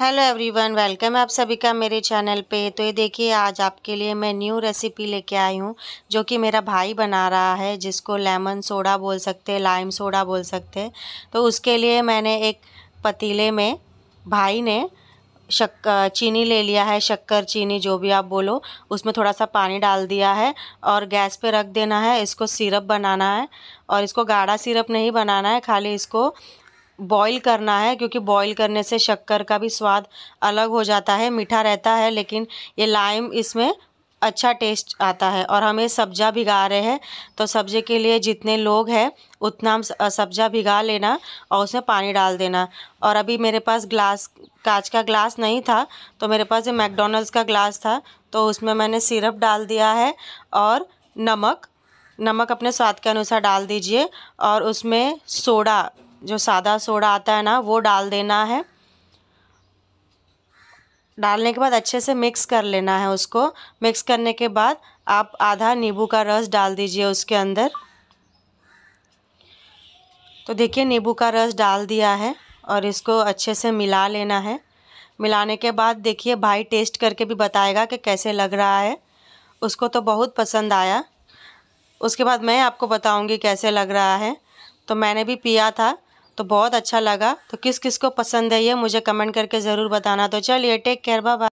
hello everyone welcome आप सभी का मेरे चैनल पे तो ये देखिए आज आपके लिए मैं न्यू रेसिपी लेके आई हूँ जो कि मेरा भाई बना रहा है जिसको लेमन सोडा बोल सकते हैं लाइम सोडा बोल सकते हैं तो उसके लिए मैंने एक पतीले में भाई ने शक चीनी ले लिया है शक्कर चीनी जो भी आप बोलो उसमें थोड़ा सा पानी डाल दिया है और गैस पे रख देना है इसको सिरप बनाना है और इसको गाढ़ा सिरप नहीं बनाना है खाली इसको बॉईल करना है क्योंकि बॉईल करने से शक्कर का भी स्वाद अलग हो जाता है मीठा रहता है लेकिन ये लाइम इसमें अच्छा टेस्ट आता है और हमें सब्जा भिगा रहे हैं तो सब्जे के लिए जितने लोग हैं उतना हम सब्जा भिगा लेना और उसमें पानी डाल देना और अभी मेरे पास ग्लास कांच का ग्लास नहीं था तो मेरे पास ये मैकडोनल्ड्स का ग्लास था तो उसमें मैंने सिरप डाल दिया है और नमक नमक अपने स्वाद के अनुसार डाल दीजिए और उसमें सोडा जो सादा सोडा आता है ना वो डाल देना है डालने के बाद अच्छे से मिक्स कर लेना है उसको मिक्स करने के बाद आप आधा नींबू का रस डाल दीजिए उसके अंदर तो देखिए नींबू का रस डाल दिया है और इसको अच्छे से मिला लेना है मिलाने के बाद देखिए भाई टेस्ट करके भी बताएगा कि कैसे लग रहा है उसको तो बहुत पसंद आया उसके बाद मैं आपको बताऊंगी कैसे लग रहा है तो मैंने भी पिया था तो बहुत अच्छा लगा तो किस किस को पसंद है ये मुझे कमेंट करके ज़रूर बताना तो चलिए टेक केयर बाय